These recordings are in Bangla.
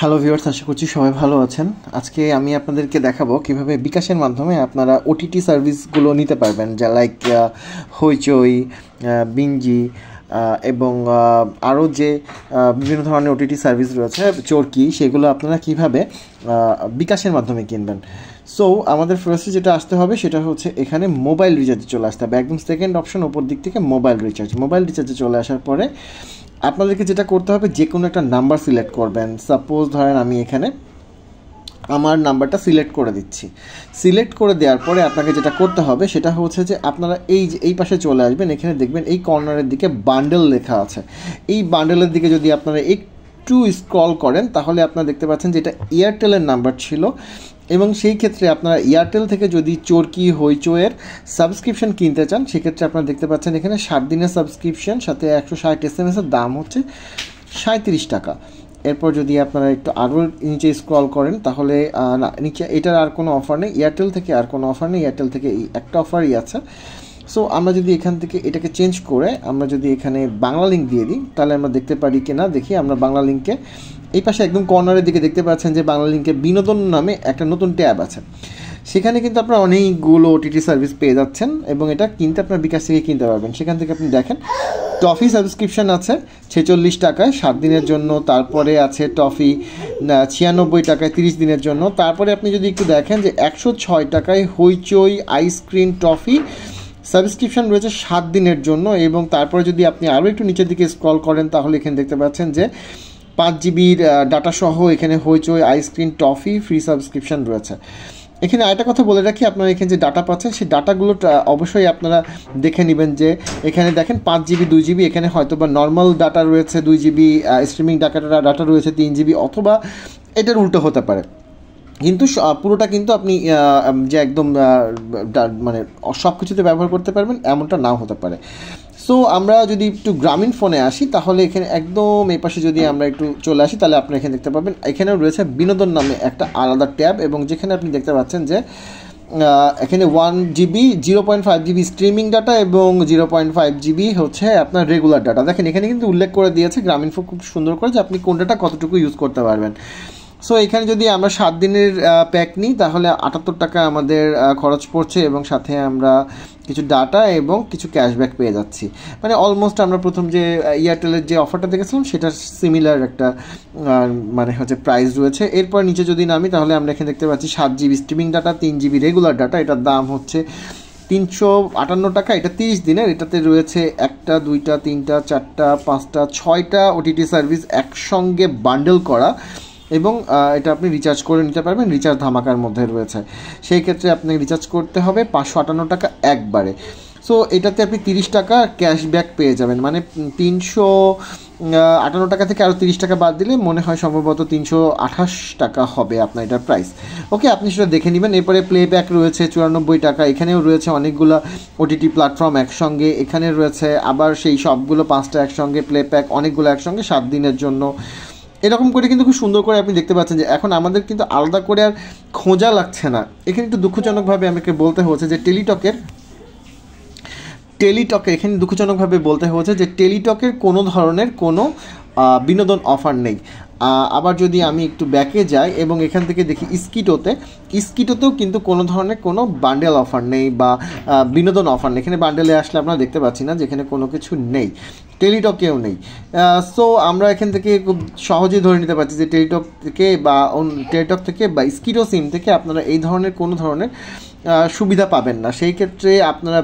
হ্যালো ভিউয়ার্স আশা করছি সবাই ভালো আছেন আজকে আমি আপনাদেরকে দেখাবো কিভাবে বিকাশের মাধ্যমে আপনারা ওটিটি সার্ভিসগুলো নিতে পারবেন যা লাইক হইচই বিঞ্জি এবং আরও যে বিভিন্ন ধরনের ওটিটি সার্ভিস রয়েছে চোরকি সেগুলো আপনারা কিভাবে বিকাশের মাধ্যমে কিনবেন সো আমাদের ফার্স্টে যেটা আসতে হবে সেটা হচ্ছে এখানে মোবাইল রিচার্জে চলে আসতে হবে একদম সেকেন্ড অপশন ওপর দিক থেকে মোবাইল রিচার্জ মোবাইল রিচার্জে চলে আসার পরে আপনাদেরকে যেটা করতে হবে যে কোনো একটা নাম্বার সিলেক্ট করবেন সাপোজ ধরেন আমি এখানে আমার নাম্বারটা সিলেক্ট করে দিচ্ছি সিলেক্ট করে দেওয়ার পরে আপনাকে যেটা করতে হবে সেটা হচ্ছে যে আপনারা এই যে এই পাশে চলে আসবেন এখানে দেখবেন এই কর্নারের দিকে বান্ডেল লেখা আছে এই বান্ডেলের দিকে যদি আপনারা একটু স্ক্রল করেন তাহলে আপনারা দেখতে পাচ্ছেন যে এটা এয়ারটেলের নাম্বার ছিল এবং সেই ক্ষেত্রে আপনারা এয়ারটেল থেকে যদি চোরকি হইচোয়ের সাবস্ক্রিপশন কিনতে চান সেক্ষেত্রে আপনারা দেখতে পাচ্ছেন এখানে ষাট দিনের সাবস্ক্রিপশন সাথে একশো ষাট এস এর দাম হচ্ছে সাঁত্রিশ টাকা এরপর যদি আপনারা একটু আরও নিচে স্ক্রল করেন তাহলে না নিচে এটার আর কোনো অফার নেই এয়ারটেল থেকে আর কোনো অফার নেই এয়ারটেল থেকে একটা অফারই আছে সো আমরা যদি এখান থেকে এটাকে চেঞ্জ করে আমরা যদি এখানে বাংলা লিঙ্ক দিয়ে দিই তাহলে আমরা দেখতে পারি কি না দেখি আমরা বাংলা লিঙ্কে এই পাশে একদম কর্নারের দিকে দেখতে পাচ্ছেন যে বাংলা লিঙ্কে বিনোদন নামে একটা নতুন ট্যাব আছে সেখানে কিন্তু আপনারা অনেকগুলো ওটিটি সার্ভিস পেয়ে যাচ্ছেন এবং এটা কিনতে আপনার বিকাশ থেকে কিনতে পারবেন সেখান থেকে আপনি দেখেন টফি সাবস্ক্রিপশান আছে ছেচল্লিশ টাকায় সাত দিনের জন্য তারপরে আছে টফি ছিয়ানব্বই টাকায় তিরিশ দিনের জন্য তারপরে আপনি যদি একটু দেখেন যে একশো ছয় টাকায় হইচই আইসক্রিম টফি সাবস্ক্রিপশন রয়েছে সাত দিনের জন্য এবং তারপরে যদি আপনি আরও একটু নিচের দিকে স্ক্রল করেন তাহলে এখানে দেখতে পাচ্ছেন যে পাঁচ জিবির ডাটাসহ এখানে এখানে হইচই আইসক্রিম টফি ফ্রি সাবস্ক্রিপশন রয়েছে এখানে আরেকটা কথা বলে রাখি আপনারা এখানে যে ডাটা পাচ্ছেন সেই ডাটাগুলো অবশ্যই আপনারা দেখে নেবেন যে এখানে দেখেন পাঁচ জিবি দুই জিবি এখানে হয়তো বা নর্মাল ডাটা রয়েছে দুই জিবি স্ট্রিমিং ডাটা ডাটা রয়েছে তিন জিবি অথবা এটার উল্টো হতে পারে কিন্তু পুরোটা কিন্তু আপনি যে একদম মানে সব কিছুতে ব্যবহার করতে পারবেন এমনটা নাও হতে পারে সো আমরা যদি একটু গ্রামীণ ফোনে আসি তাহলে এখানে একদম এই পাশে যদি আমরা একটু চলে আসি তাহলে আপনি এখানে দেখতে পাবেন এখানেও রয়েছে বিনোদন নামে একটা আলাদা ট্যাব এবং যেখানে আপনি দেখতে পাচ্ছেন যে এখানে one GB zero point five GB streaming data এবং জিরো পয়েন্ট ফাইভ জিবি হচ্ছে আপনার রেগুলার ডাটা দেখেন এখানে কিন্তু উল্লেখ করে দিয়েছে গ্রামীণ ফোন খুব সুন্দর করে যে আপনি কোন ডাটা কতটুকু ইউজ করতে পারবেন সো এখানে যদি আমরা সাত দিনের প্যাক নিই তাহলে আটাত্তর টাকা আমাদের খরচ পড়ছে এবং সাথে আমরা কিছু ডাটা এবং কিছু ক্যাশব্যাক পেয়ে যাচ্ছি মানে অলমোস্ট আমরা প্রথম যে এয়ারটেলের যে অফারটা দেখেছিলাম সেটার সিমিলার একটা মানে হচ্ছে প্রাইস রয়েছে এরপর নিচে যদি নামি তাহলে আমরা এখানে দেখতে পাচ্ছি সাত জিবি স্ট্রিমিং ডাটা তিন জিবি রেগুলার ডাটা এটার দাম হচ্ছে তিনশো আটান্ন টাকা এটা তিরিশ দিনের এটাতে রয়েছে একটা দুইটা তিনটা চারটা পাঁচটা ছয়টা ওটিটি সার্ভিস একসঙ্গে বান্ডেল করা এবং এটা আপনি রিচার্জ করে নিতে পারবেন রিচার্জ ধামাকার মধ্যে রয়েছে সেই ক্ষেত্রে আপনি রিচার্জ করতে হবে পাঁচশো আটান্ন টাকা একবারে সো এটাতে আপনি তিরিশ টাকা ক্যাশব্যাক পেয়ে যাবেন মানে তিনশো আটান্ন টাকা থেকে আরও তিরিশ টাকা বাদ দিলে মনে হয় সম্ভবত তিনশো আঠাশ টাকা হবে আপনার এটার প্রাইস ওকে আপনি সেটা দেখে নেবেন এরপরে প্লেব্যাক রয়েছে চুরানব্বই টাকা এখানেও রয়েছে অনেকগুলো ওটিটি প্ল্যাটফর্ম একসঙ্গে এখানে রয়েছে আবার সেই সবগুলো পাঁচটা একসঙ্গে প্লেব্যাক অনেকগুলো একসঙ্গে সাত দিনের জন্য এরকম করে কিন্তু খুব সুন্দর করে আপনি দেখতে পাচ্ছেন যে এখন আমাদের কিন্তু আলাদা করে আর খোঁজা লাগছে না এখানে একটু দুঃখজনকভাবে আমাকে বলতে হচ্ছে যে টেলিটকের টেলিটকে এখানে দুঃখজনকভাবে বলতে হয়েছে যে টেলিটকের কোনো ধরনের কোনো বিনোদন অফার নেই আবার যদি আমি একটু ব্যাকে যাই এবং এখান থেকে দেখি স্কিটোতে স্কিটোতেও কিন্তু কোনো ধরনের কোনো বান্ডেল অফার নেই বা বিনোদন অফার নেই এখানে বান্ডেলে আসলে আপনারা দেখতে পাচ্ছি না যেখানে কোনো কিছু নেই টেলিটকেও নেই সো আমরা এখান থেকে খুব সহজেই ধরে নিতে পারছি যে টেলিটক থেকে বা টেলিটক থেকে বা স্কিটো সিম থেকে আপনারা এই ধরনের কোনো ধরনের সুবিধা পাবেন না সেই ক্ষেত্রে আপনারা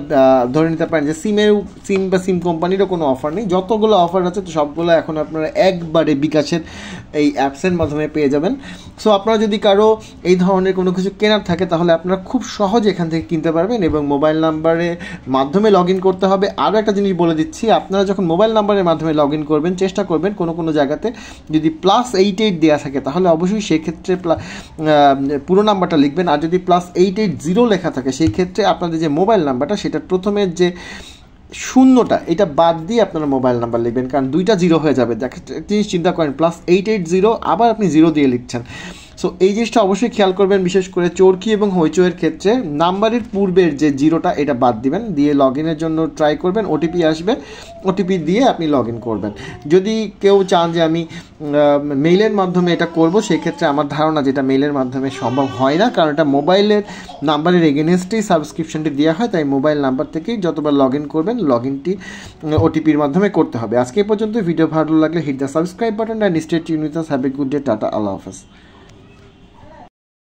ধরে নিতে পারেন যে সিমের সিম বা সিম কোম্পানিরও কোনো অফার নেই যতগুলো অফার আছে তো সবগুলো এখন আপনারা একবারে বিকাশের এই অ্যাপসের মাধ্যমে পেয়ে যাবেন সো আপনারা যদি কারো এই ধরনের কোনো কিছু কেনার থাকে তাহলে আপনারা খুব সহজে এখান থেকে কিনতে পারবেন এবং মোবাইল নাম্বারে মাধ্যমে লগ ইন করতে হবে আরও একটা জিনিস বলে দিচ্ছি আপনারা যখন মোবাইল নাম্বারের মাধ্যমে লগ ইন করবেন চেষ্টা করবেন কোনো কোনো জায়গাতে যদি প্লাস এইট এইট দেওয়া থাকে তাহলে অবশ্যই সেক্ষেত্রে পুরো নাম্বারটা লিখবেন আর যদি প্লাস এইট এইট জিরো লেখা থাকে সেই ক্ষেত্রে আপনাদের যে মোবাইল নাম্বারটা সেটা প্রথমের যে শূন্যটা এটা বাদ দিয়ে আপনারা মোবাইল নাম্বার লিখবেন কারণ দুইটা জিরো হয়ে যাবে দেখ তিনি চিন্তা করেন প্লাস এইট এইট জিরো আবার আপনি জিরো দিয়ে লিখছেন সো এই জিনিসটা অবশ্যই খেয়াল করবেন বিশেষ করে চোরকি এবং হইচয়ের ক্ষেত্রে নাম্বারের পূর্বের যে জিরোটা এটা বাদ দিবেন দিয়ে লগ ইনের জন্য ট্রাই করবেন ওটিপি আসবে ওটিপি দিয়ে আপনি লগ ইন করবেন যদি কেউ চান যে আমি মেইলের মাধ্যমে এটা করব সেক্ষেত্রে আমার ধারণা যেটা মেইলের মাধ্যমে সম্ভব হয় না কারণ এটা মোবাইলের নাম্বারের এগেনস্টেই সাবস্ক্রিপশনটি দেওয়া হয় তাই মোবাইল নাম্বার থেকেই যতবার লগ ইন করবেন লগ ইনটি ওটিপির মাধ্যমে করতে হবে আজকে পর্যন্ত ভিডিও ভালো লাগলে hit the subscribe button and stay united have a good day tata আল্লাহ হাফেজ